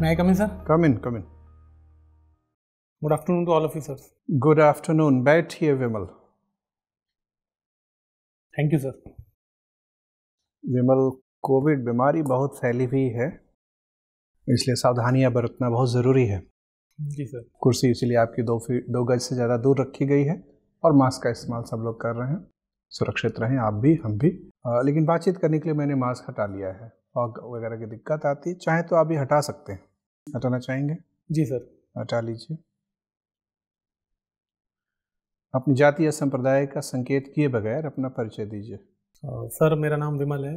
May I come in, sir? Come in, come in. Good afternoon to all of you, sir. Good afternoon. here, Vimal. Thank you sir Vimal covid बीमारी बहुत फैली हुई है इसलिए सावधानियां बरतना बहुत ज़रूरी है जी सर कुर्सी इसलिए आपकी दो फीट दो गज से ज़्यादा दूर रखी गई है और मास्क का इस्तेमाल सब लोग कर रहे हैं सुरक्षित रहें आप भी हम भी आ, लेकिन बातचीत करने के लिए मैंने मास्क हटा लिया है और वगैरह की दिक्कत आती है चाहे तो आप भी हटा सकते हैं हटाना चाहेंगे जी सर हटा लीजिए अपनी जाति या संप्रदाय का संकेत किए बगैर अपना परिचय दीजिए सर मेरा नाम विमल है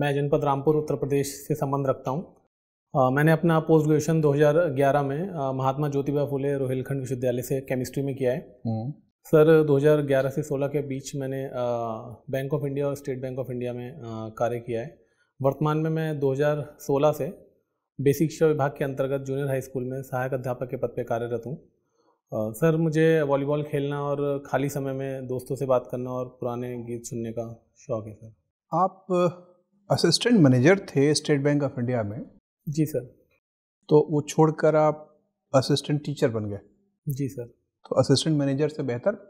मैं जनपद रामपुर उत्तर प्रदेश से संबंध रखता हूँ मैंने अपना पोस्ट ग्रेजुएशन 2011 में महात्मा ज्योतिबा फुले रोहिलखंड विश्वविद्यालय से केमिस्ट्री में किया है हम्म। सर 2011 से 16 के बीच मैंने बैंक ऑफ इंडिया और स्टेट बैंक ऑफ इंडिया में कार्य किया है वर्तमान में मैं 2016 से बेसिक शिक्षा विभाग के अंतर्गत जूनियर हाई स्कूल में सहायक अध्यापक के पद पर कार्यरत हूँ सर मुझे वॉलीबॉल खेलना और खाली समय में दोस्तों से बात करना और पुराने गीत सुनने का शौक है सर आप असिस्टेंट मैनेजर थे स्टेट बैंक ऑफ इंडिया में जी सर तो वो छोड़कर आप असिस्टेंट टीचर बन गए जी सर तो असिस्टेंट मैनेजर से बेहतर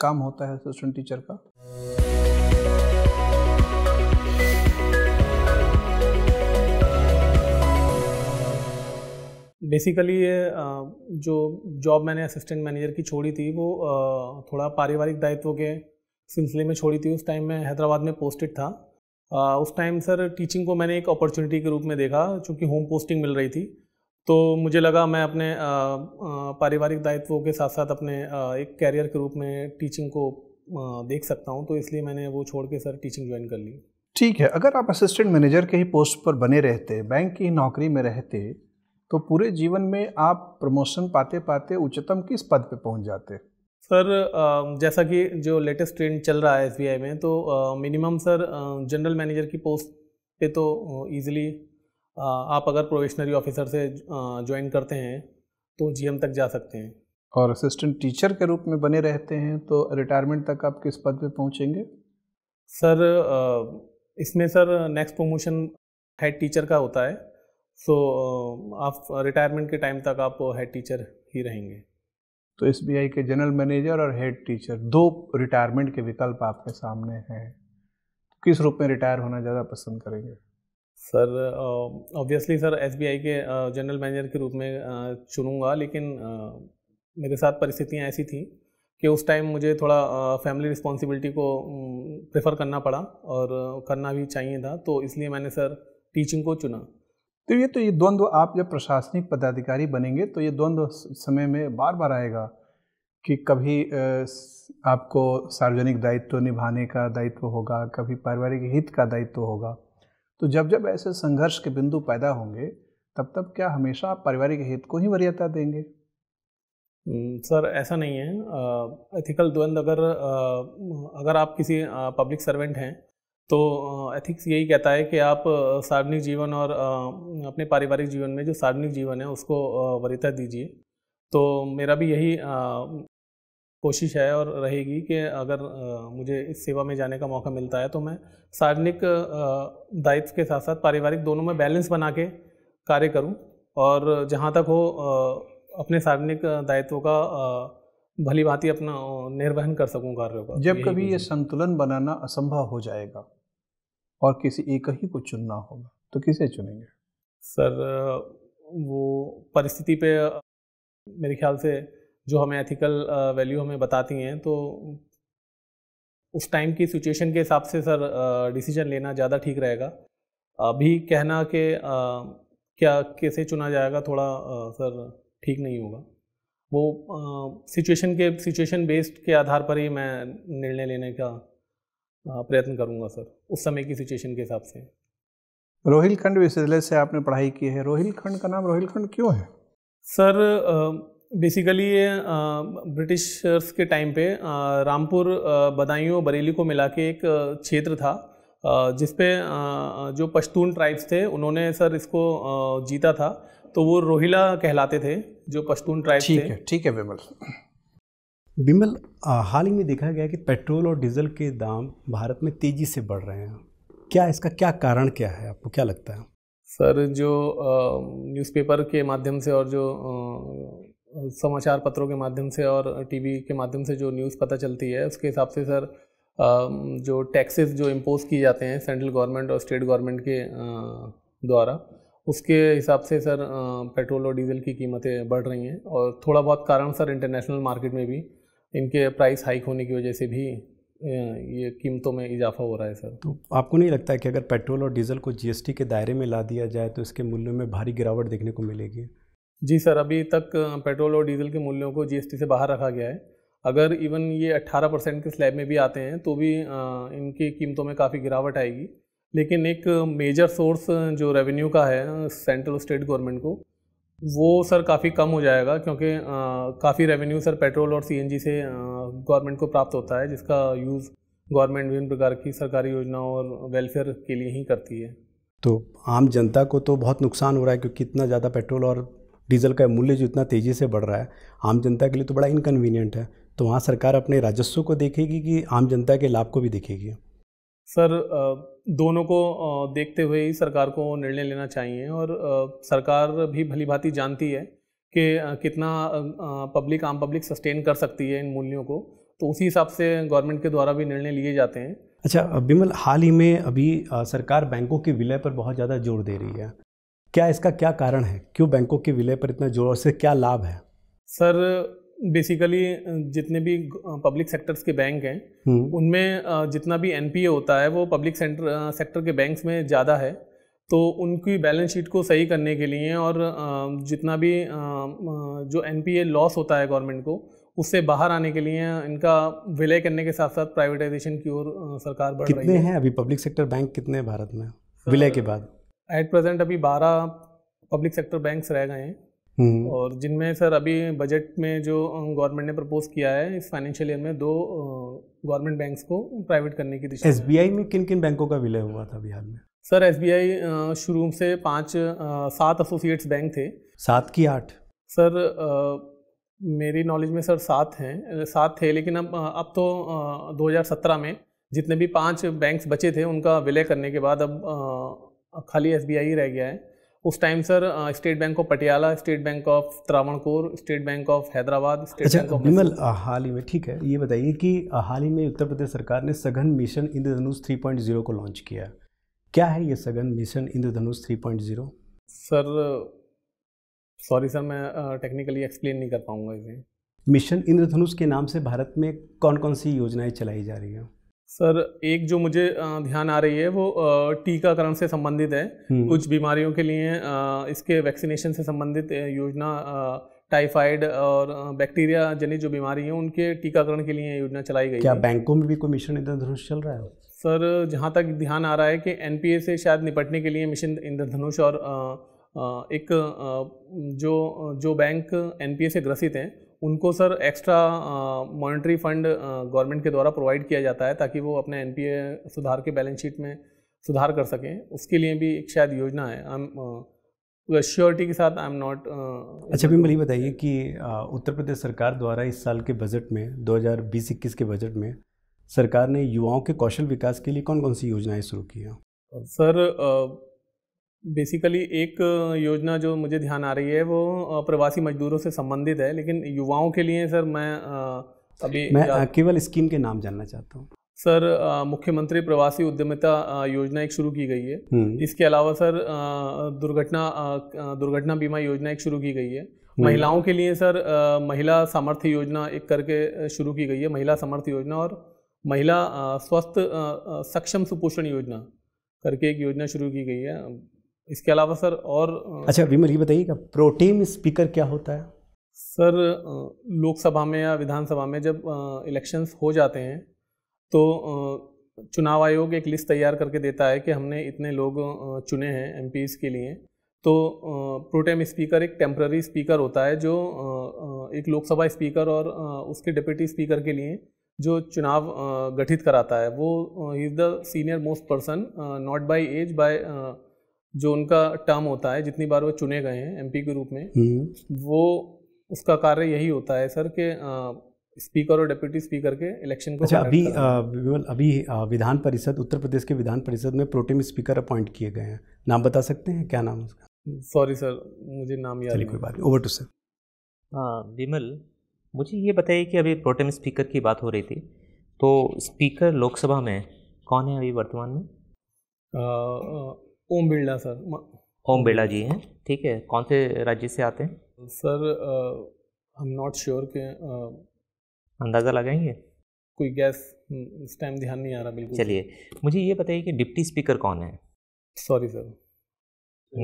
काम होता है असिस्टेंट टीचर का बेसिकली ये जो जॉब मैंने असिस्टेंट मैनेजर की छोड़ी थी वो थोड़ा पारिवारिक दायित्व के सिलसिले में छोड़ी थी उस टाइम मैं हैदराबाद में पोस्टेड था उस टाइम सर टीचिंग को मैंने एक अपॉर्चुनिटी के रूप में देखा चूँकि होम पोस्टिंग मिल रही थी तो मुझे लगा मैं अपने पारिवारिक दायित्वों के साथ साथ अपने एक कैरियर के रूप में टीचिंग को देख सकता हूँ तो इसलिए मैंने वो छोड़ के सर टीचिंग ज्वाइन कर ली ठीक है अगर आप असिस्टेंट मैनेजर के ही पोस्ट पर बने रहते बैंक की नौकरी में रहते तो पूरे जीवन में आप प्रमोशन पाते पाते उच्चतम किस पद पे पहुंच जाते सर जैसा कि जो लेटेस्ट ट्रेंड चल रहा है एस में तो मिनिमम सर जनरल मैनेजर की पोस्ट पे तो इजीली आप अगर प्रोवेशनरी ऑफिसर से ज्वाइन करते हैं तो जीएम तक जा सकते हैं और असिस्टेंट टीचर के रूप में बने रहते हैं तो रिटायरमेंट तक आप किस पद पे पहुंचेंगे सर इसमें sir next promotion head teacher का होता है सो so, um, आप रिटायरमेंट uh, के टाइम तक आप हेड uh, टीचर ही रहेंगे तो एस के जनरल मैनेजर और हेड टीचर दो रिटायरमेंट के विकल्प आपके सामने हैं तो किस रूप में रिटायर होना ज़्यादा पसंद करेंगे सर ऑब्वियसली um, सर एस के जनरल uh, मैनेजर के रूप में चुनूंगा चुनूँगा लेकिन मेरे साथ परिस्थितियाँ ऐसी थी कि उस टाइम मुझे थोड़ा फैमिली रिस्पॉन्सिबिलिटी को प्रेफर um, करना पड़ा और करना भी चाहिए था तो इसलिए मैंने सर टीचिंग को चुना तो ये तो ये द्वंद्व आप जब प्रशासनिक पदाधिकारी बनेंगे तो ये द्वंद्व समय में बार बार आएगा कि कभी आपको सार्वजनिक दायित्व निभाने का दायित्व होगा कभी पारिवारिक हित का दायित्व होगा तो जब जब ऐसे संघर्ष के बिंदु पैदा होंगे तब तब क्या हमेशा आप पारिवारिक हित को ही वरीयता देंगे हम्म, सर ऐसा नहीं है एथिकल द्वंद्व अगर अगर आप किसी पब्लिक सर्वेंट हैं तो एथिक्स यही कहता है कि आप सार्वजनिक जीवन और अपने पारिवारिक जीवन में जो सार्वजनिक जीवन है उसको वरीयता दीजिए तो मेरा भी यही कोशिश है और रहेगी कि अगर मुझे इस सेवा में जाने का मौका मिलता है तो मैं सार्वजनिक दायित्व के साथ साथ पारिवारिक दोनों में बैलेंस बना के कार्य करूं और जहां तक हो अपने सार्वजनिक दायित्वों का भली बात ही अपना निर्वहन कर सकूं कार्यों का जब तो कभी ये संतुलन बनाना असंभव हो जाएगा और किसी एक ही को चुनना होगा तो किसे चुनेंगे सर वो परिस्थिति पे मेरे ख्याल से जो हमें एथिकल वैल्यू हमें बताती हैं तो उस टाइम की सिचुएशन के हिसाब से सर डिसीजन लेना ज़्यादा ठीक रहेगा अभी कहना कि क्या कैसे चुना जाएगा थोड़ा सर ठीक नहीं होगा वो सिचुएशन के सिचुएशन बेस्ड के आधार पर ही मैं निर्णय लेने का प्रयत्न करूँगा सर उस समय की सिचुएशन के हिसाब से रोहिलखंड विश्वविद्यालय से आपने पढ़ाई की है रोहिलखंड का नाम रोहिलखंड क्यों है सर बेसिकली ये ब्रिटिशर्स के टाइम पे रामपुर बदायूं और बरेली को मिला के एक क्षेत्र था जिसपे जो पश्तून ट्राइब्स थे उन्होंने सर इसको जीता था तो वो रोहिला कहलाते थे जो पश्तून ट्राइब ठीक है ठीक है विमल विमल हाल ही में देखा गया कि पेट्रोल और डीजल के दाम भारत में तेज़ी से बढ़ रहे हैं क्या इसका क्या कारण क्या है आपको क्या लगता है सर जो न्यूज़पेपर के माध्यम से और जो आ, समाचार पत्रों के माध्यम से और टीवी के माध्यम से जो न्यूज़ पता चलती है उसके हिसाब से सर आ, जो टैक्सेस जो इम्पोज़ किए जाते हैं सेंट्रल गवर्नमेंट और स्टेट गवर्नमेंट के द्वारा उसके हिसाब से सर पेट्रोल और डीजल की कीमतें बढ़ रही हैं और थोड़ा बहुत कारण सर इंटरनेशनल मार्केट में भी इनके प्राइस हाइक होने की वजह से भी ये कीमतों में इजाफा हो रहा है सर तो आपको नहीं लगता है कि अगर पेट्रोल और डीजल को जीएसटी के दायरे में ला दिया जाए तो इसके मूल्यों में भारी गिरावट देखने को मिलेगी जी सर अभी तक पेट्रोल और डीजल के मूल्यों को जीएसटी से बाहर रखा गया है अगर इवन ये 18 परसेंट के स्लैब में भी आते हैं तो भी इनकी कीमतों में काफ़ी गिरावट आएगी लेकिन एक मेजर सोर्स जो रेवेन्यू का है सेंट्रल स्टेट गवर्नमेंट को वो सर काफ़ी कम हो जाएगा क्योंकि काफ़ी रेवेन्यू सर पेट्रोल और सीएनजी से गवर्नमेंट को प्राप्त होता है जिसका यूज़ गवर्नमेंट विभिन्न प्रकार की सरकारी योजनाओं और वेलफेयर के लिए ही करती है तो आम जनता को तो बहुत नुकसान हो रहा है क्योंकि इतना ज़्यादा पेट्रोल और डीजल का मूल्य जो इतना तेज़ी से बढ़ रहा है आम जनता के लिए तो बड़ा इनकन्वीनियंट है तो वहाँ सरकार अपने राजस्व को देखेगी कि आम जनता के लाभ को भी देखेगी सर दोनों को देखते हुए ही सरकार को निर्णय लेना चाहिए और सरकार भी भली भांति जानती है कि कितना पब्लिक आम पब्लिक सस्टेन कर सकती है इन मूल्यों को तो उसी हिसाब से गवर्नमेंट के द्वारा भी निर्णय लिए जाते हैं अच्छा बिमल हाल ही में अभी सरकार बैंकों के विलय पर बहुत ज़्यादा जोर दे रही है क्या इसका क्या कारण है क्यों बैंकों के विलय पर इतना जोर से क्या लाभ है सर बेसिकली जितने भी पब्लिक सेक्टर्स के बैंक हैं हम्म। उनमें जितना भी एनपीए होता है वो पब्लिक सेक्टर सेक्टर के बैंक्स में ज़्यादा है तो उनकी बैलेंस शीट को सही करने के लिए और जितना भी जो एनपीए लॉस होता है गवर्नमेंट को उससे बाहर आने के लिए इनका विलय करने के साथ साथ प्राइवेटाइजेशन की ओर सरकार बढ़ कितने रही है हैं अभी पब्लिक सेक्टर बैंक कितने हैं भारत में विलय के बाद एट प्रेजेंट अभी बारह पब्लिक सेक्टर बैंक्स रह गए हैं हम्म। और जिनमें सर अभी बजट में जो गवर्नमेंट ने प्रपोज किया है इस फाइनेंशियल ईयर में दो गवर्नमेंट बैंक्स को प्राइवेट करने की दिशा एस में किन किन बैंकों का विलय हुआ था बिहार में सर एस शुरू से पाँच सात एसोसिएट्स बैंक थे सात की आठ सर मेरी नॉलेज में सर सात हैं सात थे लेकिन अब अब तो 2017 में जितने भी पांच बैंक्स बचे थे उनका विलय करने के बाद अब खाली एस ही रह गया है उस time sir state bank of Patiala state bank of Travancore state bank of Hyderabad state अच्छा, बैंक ऑफ विमल हाल ही में ठीक है ये बताइए कि uh, हाल ही में उत्तर प्रदेश सरकार ने सघन मिशन इंद्रधनुष 3.0 को लॉन्च किया क्या है ये सघन mission Indradhanush 3.0 sir sorry sir मैं टेक्निकली uh, एक्सप्लेन नहीं कर पाऊंगा इसे मिशन इंद्रधनुष के नाम से भारत में कौन कौन सी योजनाएं चलाई जा रही हैं सर एक जो मुझे ध्यान आ रही है वो टीकाकरण से संबंधित है हम्म। कुछ बीमारियों के लिए इसके वैक्सीनेशन से संबंधित योजना टाइफाइड और बैक्टीरिया जनित जो बीमारी है उनके टीकाकरण के लिए योजना चलाई गई क्या बैंकों में भी कोई मिशन इंद्रधनुष चल रहा है सर जहाँ तक ध्यान आ रहा है कि एन से शायद निपटने के लिए मिशन इंद्रधनुष और एक जो जो बैंक एन से ग्रसित हैं उनको sir extra monetary fund government के द्वारा प्रोवाइड किया जाता है ताकि वो अपने एन सुधार के बैलेंस शीट में सुधार कर सकें उसके लिए भी एक शायद योजना है आई एम श्योरिटी के साथ आई एम नॉट अच्छा भी ये बताइए कि उत्तर प्रदेश सरकार द्वारा इस साल के बजट में दो 21 के बजट में सरकार ने युवाओं के कौशल विकास के लिए कौन कौन सी योजनाएं शुरू की हैं सर बेसिकली एक योजना जो मुझे ध्यान आ रही है वो प्रवासी मजदूरों से संबंधित है लेकिन युवाओं के लिए सर मैं अभी मैं केवल स्कीम के नाम जानना चाहता हूँ सर मुख्यमंत्री प्रवासी उद्यमिता योजना एक शुरू की गई है हम्म। इसके अलावा सर दुर्घटना दुर्घटना बीमा योजना एक शुरू की गई है हम्म। महिलाओं के लिए सर महिला सामर्थ्य योजना एक करके शुरू की गई है महिला सामर्थ्य योजना और महिला स्वस्थ सक्षम सुपोषण योजना करके एक योजना शुरू की गई है इसके अलावा सर और अच्छा विमल ये बताइएगा प्रोटेम स्पीकर क्या होता है सर लोकसभा में या विधानसभा में जब इलेक्शंस हो जाते हैं तो चुनाव आयोग एक लिस्ट तैयार करके देता है कि हमने इतने लोग चुने हैं एम के लिए तो प्रोटेम स्पीकर एक टेम्प्ररी स्पीकर होता है जो एक लोकसभा स्पीकर और उसके डिप्टी स्पीकर के लिए जो चुनाव गठित कराता है वो is the senior most person not by age by जो उनका टर्म होता है जितनी बार वो चुने गए हैं एमपी के रूप में हम्म। वो उसका कार्य यही होता है सर कि स्पीकर और डिप्यूटी स्पीकर के इलेक्शन को अच्छा अभी विमल अभी विधान परिषद उत्तर प्रदेश के विधान परिषद में प्रोटेम स्पीकर अपॉइंट किए गए हैं नाम बता सकते हैं क्या नाम उसका सॉरी सर मुझे नाम याद कोई बात ओवर टू सर हाँ विमल मुझे ये बताइए कि अभी प्रोटेम स्पीकर की बात हो रही थी तो स्पीकर लोकसभा में कौन है अभी वर्तमान में ओम बिरला सर ओम बिरला जी हैं ठीक है कौन से राज्य से आते हैं sir I am not sure के अंदाज़ा लगाएंगे कोई गैस हम्म, इस टाइम ध्यान नहीं आ रहा बिल्कुल चलिए मुझे ये बताइए कि डिप्टी स्पीकर कौन है सॉरी सर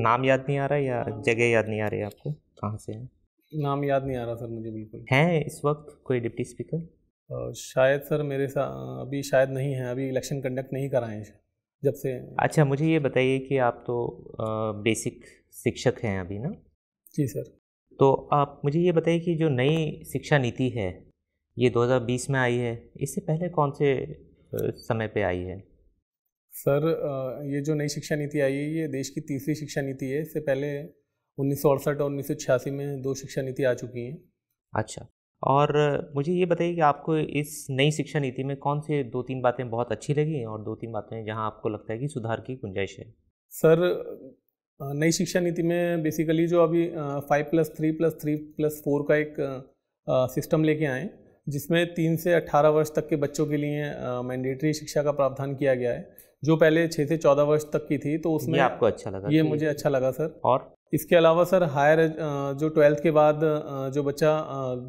नाम याद नहीं आ रहा या जगह याद नहीं आ रही आपको कहाँ से है नाम याद नहीं आ रहा सर मुझे बिल्कुल है इस वक्त कोई डिप्टी स्पीकर शायद सर मेरे साथ अभी शायद नहीं है अभी इलेक्शन कंडक्ट नहीं कराए हैं जब से अच्छा मुझे ये बताइए कि आप तो आ, बेसिक शिक्षक हैं अभी ना जी सर तो आप मुझे ये बताइए कि जो नई शिक्षा नीति है ये 2020 में आई है इससे पहले कौन से समय पे आई है सर ये जो नई शिक्षा नीति आई है ये देश की तीसरी शिक्षा नीति है इससे पहले उन्नीस और उन्नीस में दो शिक्षा नीति आ चुकी हैं अच्छा और मुझे ये बताइए कि आपको इस नई शिक्षा नीति में कौन से दो तीन बातें बहुत अच्छी लगी और दो तीन बातें जहां आपको लगता है कि सुधार की गुंजाइश है सर नई शिक्षा नीति में बेसिकली जो अभी five plus three plus three plus four का एक सिस्टम लेके आए जिसमें तीन से अट्ठारह वर्ष तक के बच्चों के लिए मैंडेटरी शिक्षा का प्रावधान किया गया है जो पहले छः से चौदह वर्ष तक की थी तो उसमें आपको अच्छा लगा ये मुझे अच्छा लगा सर और इसके अलावा सर हायर जो ट्वेल्थ के बाद जो बच्चा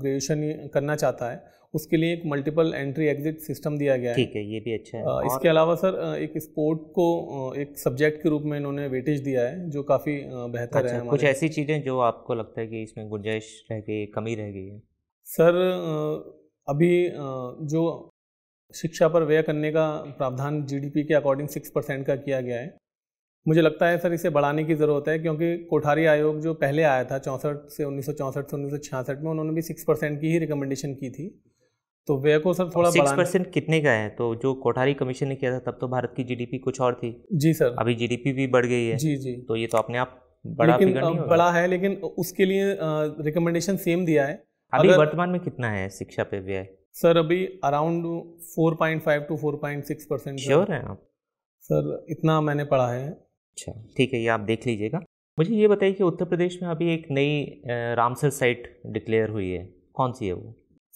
ग्रेजुएशन करना चाहता है उसके लिए एक मल्टीपल एंट्री एग्जिट सिस्टम दिया गया है ठीक है ये भी अच्छा है इसके अलावा सर एक स्पोर्ट को एक सब्जेक्ट के रूप में इन्होंने वेटेज दिया है जो काफ़ी बेहतर अच्छा, है कुछ ऐसी चीज़ें जो आपको लगता है कि इसमें गुंजाइश रह गई कमी रह गई है सर अभी जो शिक्षा पर व्यय करने का प्रावधान जीडीपी के अकॉर्डिंग सिक्स परसेंट का किया गया है मुझे लगता है सर इसे बढ़ाने की ज़रूरत है क्योंकि कोठारी आयोग जो पहले आया था चौंसठ से उन्नीस से उन्नीस में उन्होंने भी सिक्स परसेंट की ही रिकमेंडेशन की थी तो व्यय को सर थोड़ा सिक्स परसेंट कितने का है तो जो कोठारी कमीशन ने किया था तब तो भारत की जीडीपी कुछ और थी जी सर अभी जीडीपी भी बढ़ गई है जी जी तो ये तो अपने आप बड़ा लेकिन नहीं बड़ा है लेकिन उसके लिए रिकमेंडेशन सेम दिया है अभी वर्तमान में कितना है शिक्षा पे व्यय सर अभी अराउंड 4.5 टू 4.6 परसेंट श्योर है आप सर इतना मैंने पढ़ा है अच्छा ठीक है ये आप देख लीजिएगा मुझे ये बताइए कि उत्तर प्रदेश में अभी एक नई रामसर साइट डिक्लेयर हुई है कौन सी है वो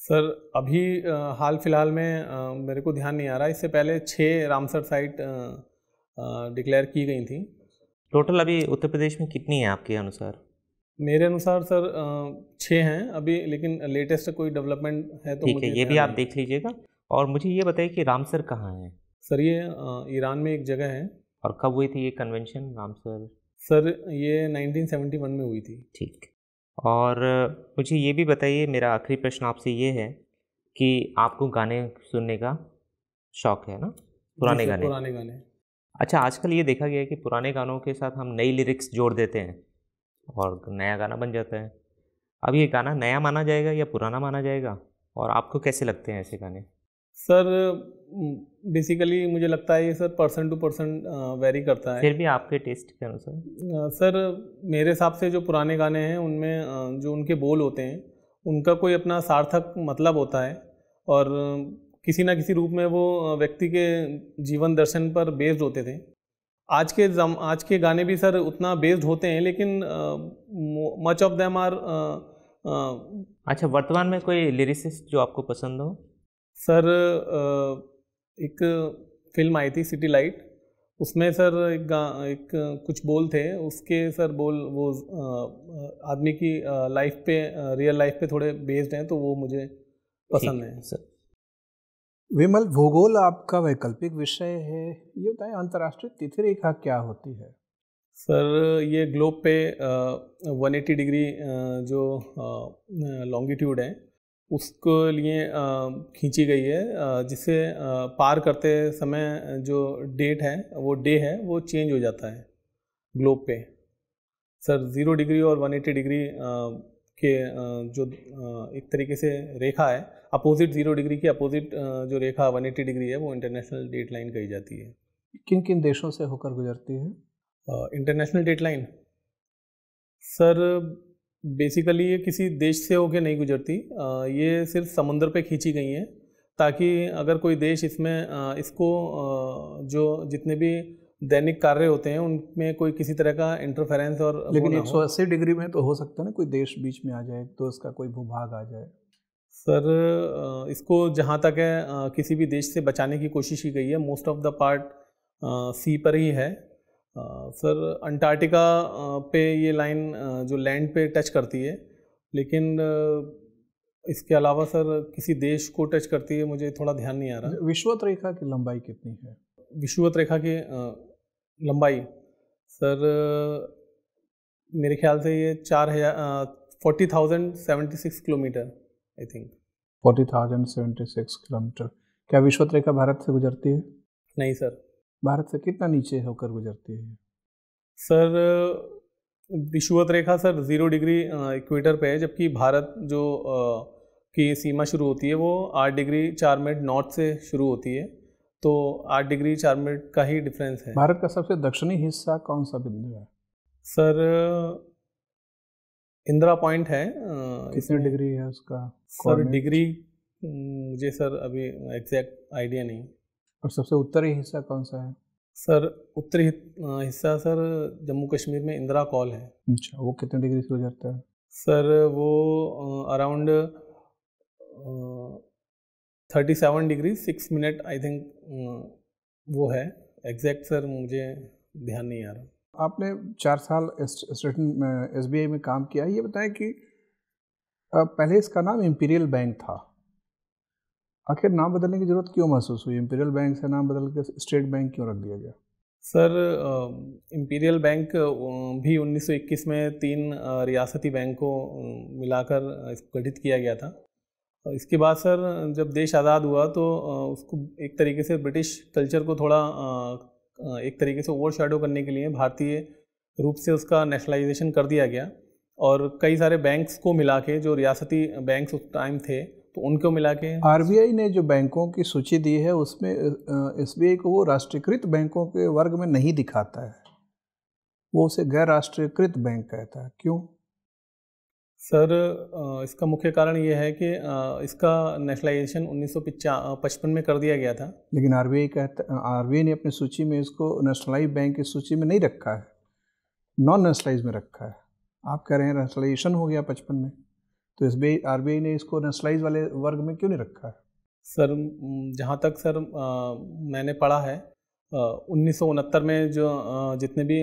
सर अभी हाल फिलहाल में मेरे को ध्यान नहीं आ रहा इससे पहले छः रामसर साइट डिक्लेयर की गई थी टोटल अभी उत्तर प्रदेश में कितनी है आपके अनुसार मेरे अनुसार सर छः हैं अभी लेकिन लेटेस्ट कोई डेवलपमेंट है तो ठीक है ये भी आप देख लीजिएगा और मुझे ये बताइए कि रामसर कहाँ है सर ये ईरान में एक जगह है और कब हुई थी ये कन्वेंशन राम सर सर ये 1971 में हुई थी ठीक और मुझे ये भी बताइए मेरा आखिरी प्रश्न आपसे ये है कि आपको गाने सुनने का शौक है ना पुराने गाने पुराने गाने अच्छा आजकल ये देखा गया है कि पुराने गानों के साथ हम नई लिरिक्स जोड़ देते हैं और नया गाना बन जाता है अब ये गाना नया माना जाएगा या पुराना माना जाएगा और आपको कैसे लगते हैं ऐसे गाने सर बेसिकली हम्म, मुझे लगता है ये sir person to person vary करता है फिर भी आपके टेस्ट के अनुसार सर मेरे हिसाब से जो पुराने गाने हैं उनमें जो उनके बोल होते हैं उनका कोई अपना सार्थक मतलब होता है और किसी ना किसी रूप में वो व्यक्ति के जीवन दर्शन पर बेस्ड होते थे आज के जम आज के गाने भी सर उतना बेस्ड होते हैं लेकिन मच ऑफ देम आर अच्छा वर्तमान में कोई लिरिसिस्ट जो आपको पसंद हो सर एक फिल्म आई थी सिटी लाइट उसमें सर एक एक कुछ बोल थे उसके सर बोल वो आदमी की लाइफ पे रियल लाइफ पे थोड़े बेस्ड हैं तो वो मुझे पसंद है सर विमल भूगोल आपका वैकल्पिक विषय है ये बताएं अंतर्राष्ट्रीय तिथि रेखा क्या होती है सर ये ग्लोब पे 180 डिग्री जो लॉन्गिट्यूड है उसके लिए खींची गई है जिसे पार करते समय जो डेट है वो डे है वो चेंज हो जाता है ग्लोब पे सर ज़ीरो डिग्री और 180 डिग्री के जो एक तरीके से रेखा है अपोजिट ज़ीरो डिग्री की अपोजिट जो रेखा 180 डिग्री है वो इंटरनेशनल डेट लाइन कही जाती है किन किन देशों से होकर गुजरती है international date line sir basically ये किसी देश से होके नहीं गुजरती ये सिर्फ समुंदर पे खींची गई हैं ताकि अगर कोई देश इसमें इसको जो जितने भी दैनिक कार्य होते हैं उनमें कोई किसी तरह का इंटरफेरेंस और लेकिन एक सौ अस्सी डिग्री में तो हो सकता है ना कोई देश बीच में आ जाए तो इसका कोई भूभाग आ जाए सर इसको जहाँ तक है किसी भी देश से बचाने की कोशिश की गई है most of the part sea पर ही है सर अंटार्कटिका पे ये लाइन जो लैंड पे टच करती है लेकिन इसके अलावा सर किसी देश को टच करती है मुझे थोड़ा ध्यान नहीं आ रहा अच्छा, विश्वत रेखा की लंबाई कितनी है विश्वत रेखा की लंबाई सर मेरे ख्याल से ये चार हजार forty thousand seventy six kilometre I think forty thousand seventy six kilometre क्या विश्वत रेखा भारत से गुजरती है नहीं सर भारत से कितना नीचे होकर गुजरती है सर विषुवत रेखा सर ज़ीरो डिग्री इक्वेटर पे है जबकि भारत जो की सीमा शुरू होती है वो आठ डिग्री चार मिनट नॉर्थ से शुरू होती है तो आठ डिग्री चार मिनट का ही डिफरेंस है भारत का सबसे दक्षिणी हिस्सा कौन सा बिंदु है सर इंदिरा पॉइंट है कितने डिग्री है उसका सर डिग्री मुझे सर अभी एग्जैक्ट आइडिया नहीं और सबसे उत्तरी हिस्सा कौन सा है सर उत्तरी हिस्सा सर जम्मू कश्मीर में इंदिरा कॉल है अच्छा वो कितने डिग्री से गुजरता है सर वो around thirty seven degree six minute I think वो है एग्जैक्ट सर मुझे ध्यान नहीं आ रहा आपने चार साल एस बी आई में काम किया ये बताया कि पहले इसका नाम इम्पीरियल बैंक था आखिर नाम बदलने की ज़रूरत क्यों महसूस हुई इम्पीरियल बैंक से नाम बदल के स्टेट बैंक क्यों रख दिया गया सर इम्पीरियल बैंक भी 1921 में तीन रियासती बैंक को मिलाकर गठित किया गया था इसके बाद सर जब देश आज़ाद हुआ तो उसको एक तरीके से ब्रिटिश कल्चर को थोड़ा एक तरीके से ओवर शेडो करने के लिए भारतीय रूप से उसका नेशनलाइजेशन कर दिया गया और कई सारे बैंक्स को मिला के जो रियासती बैंक्स उस टाइम थे तो उनको मिला के आरबीआई ने जो बैंकों की सूची दी है उसमें एसबीआई को वो राष्ट्रीयकृत बैंकों के वर्ग में नहीं दिखाता है वो उसे गैर राष्ट्रीयकृत बैंक कहता है क्यों सर इसका मुख्य कारण ये है कि इसका नेशनलाइजेशन उन्नीस पचपन में कर दिया गया था लेकिन आर कहता आर ने अपनी सूची में इसको नेशनलाइज बैंक की सूची में नहीं रखा है नॉन नेशनलाइज में रखा है आप कह रहे हैं नेशनलाइजेशन हो गया पचपन में तो एस बी ने इसको नेशनलाइज वाले वर्ग में क्यों नहीं रखा है सर जहाँ तक सर आ, मैंने पढ़ा है उन्नीस में जो जितने भी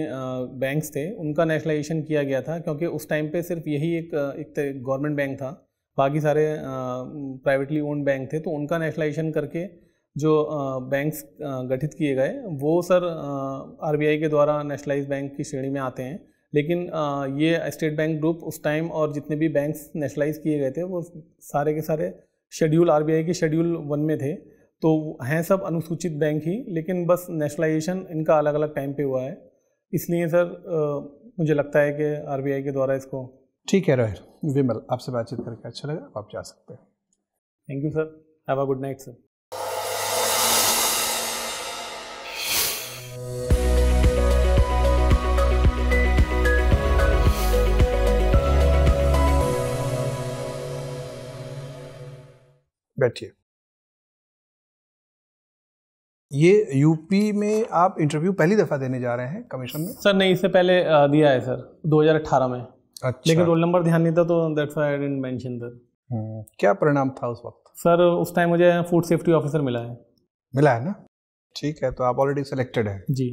बैंक्स थे उनका नेशनलाइजेशन किया गया था क्योंकि उस टाइम पे सिर्फ यही एक एक गवर्नमेंट बैंक था बाकी सारे प्राइवेटली ओन्ड बैंक थे तो उनका नेशनलाइजेशन करके जो बैंक्स गठित किए गए वो सर आरबीआई के द्वारा नेशनलाइज बैंक की श्रेणी में आते हैं लेकिन ये स्टेट बैंक ग्रुप उस टाइम और जितने भी बैंक्स नेशनलाइज किए गए थे वो सारे के सारे शेड्यूल आरबीआई के शेड्यूल वन में थे तो हैं सब अनुसूचित बैंक ही लेकिन बस नेशनलाइजेशन इनका अलग अलग टाइम पे हुआ है इसलिए सर मुझे लगता है कि आरबीआई के द्वारा इसको ठीक है रोहित विमल आपसे बातचीत करके अच्छा लगा आप जा सकते हैं thank you sir have a good night sir बैठिए ये यूपी में आप इंटरव्यू पहली दफ़ा देने जा रहे हैं कमीशन में सर नहीं इससे पहले दिया है सर 2018 में अच्छा लेकिन रोल नंबर ध्यान नहीं था तो that's I didn't mention that क्या परिणाम था उस वक्त सर उस टाइम मुझे फूड सेफ्टी ऑफिसर मिला है मिला है ना ठीक है तो आप ऑलरेडी सिलेक्टेड है जी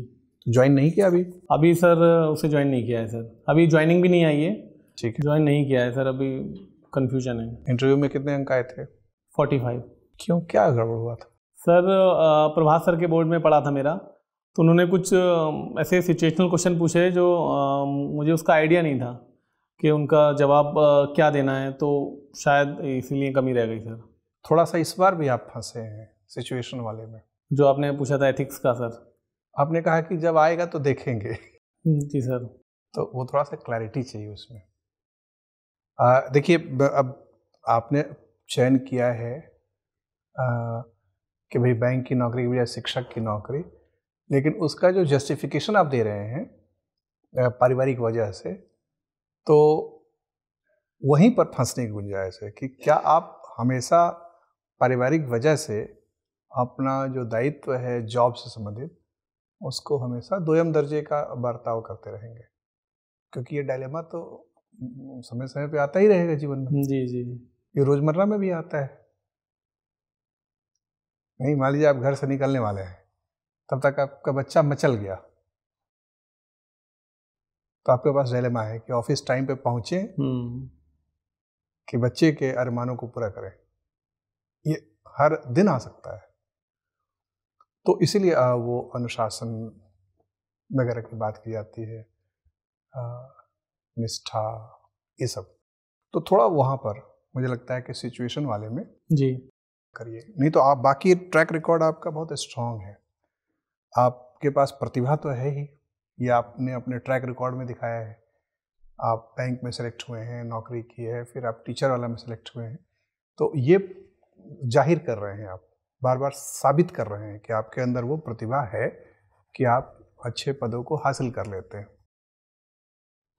तो ज्वाइन नहीं किया अभी अभी सर उसे ज्वाइन नहीं किया है सर अभी ज्वाइनिंग भी नहीं आई है ठीक है ज्वाइन नहीं किया है सर अभी कन्फ्यूजन है इंटरव्यू में कितने अंक आए थे फोर्टी फाइव क्यों क्या गड़बड़ हुआ था सर प्रभात सर के बोर्ड में पढ़ा था मेरा तो उन्होंने कुछ ऐसे सिचुएशनल क्वेश्चन पूछे जो मुझे उसका आइडिया नहीं था कि उनका जवाब क्या देना है तो शायद इसीलिए कमी रह गई सर थोड़ा सा इस बार भी आप फंसे हैं सिचुएशन वाले में जो आपने पूछा था एथिक्स का सर आपने कहा कि जब आएगा तो देखेंगे हम्म, जी सर तो वो थोड़ा सा क्लैरिटी चाहिए उसमें देखिए अब आपने चयन किया है आ, कि भाई बैंक की नौकरी की बजाय शिक्षक की नौकरी लेकिन उसका जो जस्टिफिकेशन आप दे रहे हैं पारिवारिक वजह से तो वहीं पर फंसने की गुंजाइश है कि क्या आप हमेशा पारिवारिक वजह से अपना जो दायित्व है जॉब से संबंधित उसको हमेशा दोयम दर्जे का बर्ताव करते रहेंगे क्योंकि ये डायलेमा तो समय समय पे आता ही रहेगा जीवन में जी जी ये रोजमर्रा में भी आता है नहीं मान लीजिए आप घर से निकलने वाले हैं तब तक आपका बच्चा मचल गया तो आपके पास डेलेमा है कि ऑफिस टाइम पे पहुंचे हम्म। कि बच्चे के अरमानों को पूरा करें ये हर दिन आ सकता है तो इसीलिए वो अनुशासन वगैरह की बात की जाती है निष्ठा ये सब तो थोड़ा वहां पर मुझे लगता है कि सिचुएशन वाले में जी करिए नहीं तो आप बाकी ट्रैक रिकॉर्ड आपका बहुत स्ट्रांग है आपके पास प्रतिभा तो है ही ये आपने अपने ट्रैक रिकॉर्ड में दिखाया है आप बैंक में सेलेक्ट हुए हैं नौकरी की है फिर आप टीचर वाला में सेलेक्ट हुए हैं तो ये जाहिर कर रहे हैं आप बार बार साबित कर रहे हैं कि आपके अंदर वो प्रतिभा है कि आप अच्छे पदों को हासिल कर लेते हैं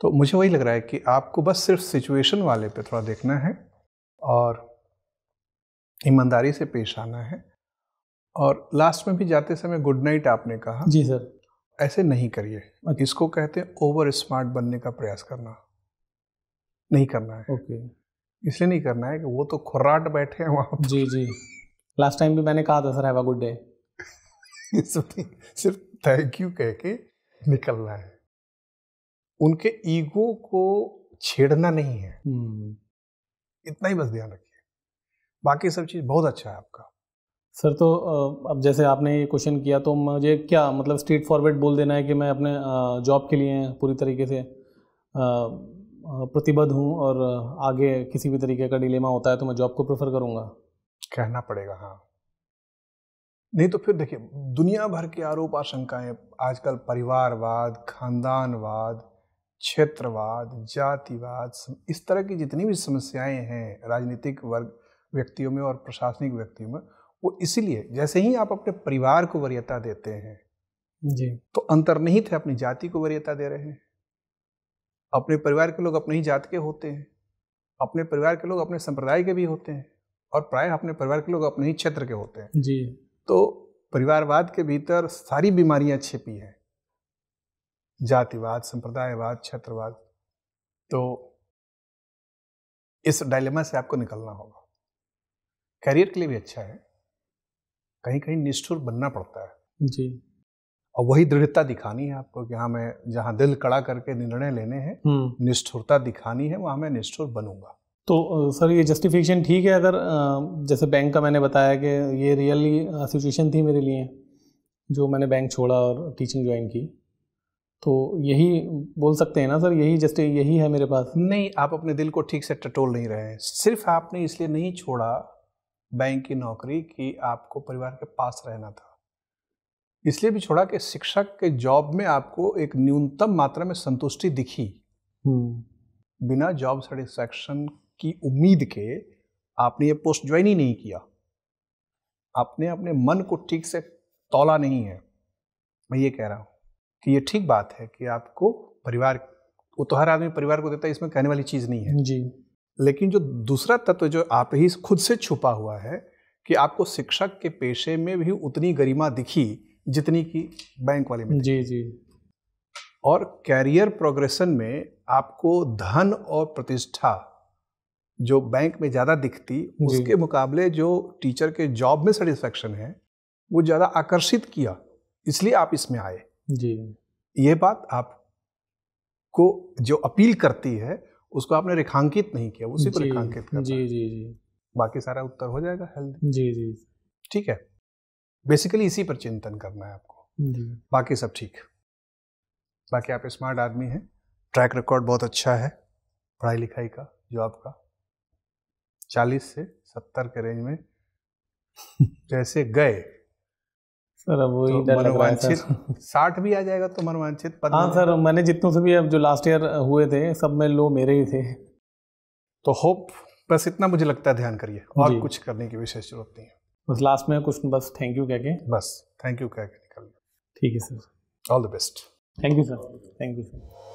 तो मुझे वही लग रहा है कि आपको बस सिर्फ सिचुएशन वाले पे थोड़ा देखना है और ईमानदारी से पेश आना है और लास्ट में भी जाते समय गुड नाइट आपने कहा जी सर ऐसे नहीं करिए अच्छा। इसको कहते हैं ओवर स्मार्ट बनने का प्रयास करना नहीं करना है ओके इसलिए नहीं करना है कि वो तो खुर्राट बैठे हैं वहाँ जी जी लास्ट टाइम भी मैंने कहा था sir have a good day सिर्फ थैंक यू कह के निकलना है उनके ईगो को छेड़ना नहीं है हम्म। इतना ही बस ध्यान रखिए बाकी सब चीज़ बहुत अच्छा है आपका सर तो अब जैसे आपने ये क्वेश्चन किया तो मुझे क्या मतलब स्ट्रीट फॉरवर्ड बोल देना है कि मैं अपने जॉब के लिए पूरी तरीके से प्रतिबद्ध हूँ और आगे किसी भी तरीके का डिलेमा होता है तो मैं जॉब को प्रेफर करूँगा कहना पड़ेगा हाँ नहीं तो फिर देखिए दुनिया भर के आरोप आशंकाएं आजकल परिवारवाद खानदानवाद क्षेत्रवाद जातिवाद इस तरह की जितनी भी समस्याएं हैं राजनीतिक वर्ग व्यक्तियों में और प्रशासनिक व्यक्तियों में वो इसीलिए जैसे ही आप अपने परिवार को वरीयता देते हैं जी तो नहीं है अपनी जाति को वरीयता दे रहे हैं अपने परिवार के लोग अपने ही जात के होते हैं अपने परिवार के लोग अपने संप्रदाय के भी होते हैं और प्राय अपने परिवार के लोग अपने ही क्षेत्र के होते हैं जी तो परिवारवाद के भीतर सारी बीमारियां छिपी हैं जातिवाद संप्रदायवाद क्षेत्रवाद तो इस डायलेमा से आपको निकलना होगा करियर के लिए भी अच्छा है कहीं कहीं निष्ठुर बनना पड़ता है जी और वही दृढ़ता दिखानी है आपको कि हाँ मैं जहाँ दिल कड़ा करके निर्णय लेने हैं हम्म। निष्ठुरता दिखानी है वहाँ मैं निष्ठुर बनूंगा तो सर ये जस्टिफिकेशन ठीक है अगर जैसे बैंक का मैंने बताया कि ये रियली सिचुएशन थी मेरे लिए जो मैंने बैंक छोड़ा और टीचिंग ज्वाइन की तो यही बोल सकते हैं ना सर यही जस्ट यही है मेरे पास नहीं आप अपने दिल को ठीक से टटोल नहीं रहे हैं सिर्फ आपने इसलिए नहीं छोड़ा बैंक की नौकरी कि आपको परिवार के पास रहना था इसलिए भी छोड़ा कि शिक्षक के जॉब में आपको एक न्यूनतम मात्रा में संतुष्टि दिखी हम्म। बिना जॉब सेटिस्फैक्शन की उम्मीद के आपने ये पोस्ट ज्वाइन ही नहीं किया आपने अपने मन को ठीक से तोला नहीं है मैं ये कह रहा हूँ कि ये ठीक बात है कि आपको परिवार वो तो हर आदमी परिवार को देता है इसमें कहने वाली चीज़ नहीं है जी लेकिन जो दूसरा तत्व जो आप ही खुद से छुपा हुआ है कि आपको शिक्षक के पेशे में भी उतनी गरिमा दिखी जितनी कि बैंक वाले में जी जी और कैरियर प्रोग्रेशन में आपको धन और प्रतिष्ठा जो बैंक में ज़्यादा दिखती उसके मुकाबले जो टीचर के जॉब में सेटिस्फेक्शन है वो ज़्यादा आकर्षित किया इसलिए आप इसमें आए जी ये बात आपको जो अपील करती है उसको आपने रेखांकित नहीं किया उसी को रेखांकित कर जी जी जी बाकी सारा उत्तर हो जाएगा हेल्दी जी जी ठीक है बेसिकली इसी पर चिंतन करना है आपको जी बाकी सब ठीक बाकी आप स्मार्ट आदमी हैं ट्रैक रिकॉर्ड बहुत अच्छा है पढ़ाई लिखाई का जॉब का चालीस से सत्तर के रेंज में जैसे गए सर अब वही तो साठ भी आ जाएगा तो मनोवांछित हाँ सर मैंने जितनों से भी अब जो लास्ट ईयर हुए थे सब में लो मेरे ही थे तो होप बस इतना मुझे लगता है ध्यान करिए और कुछ करने की विशेष जरूरत नहीं है बस लास्ट में कुछ बस थैंक यू कह के बस थैंक यू कह के निकल ठीक है sir all the best thank you sir thank you sir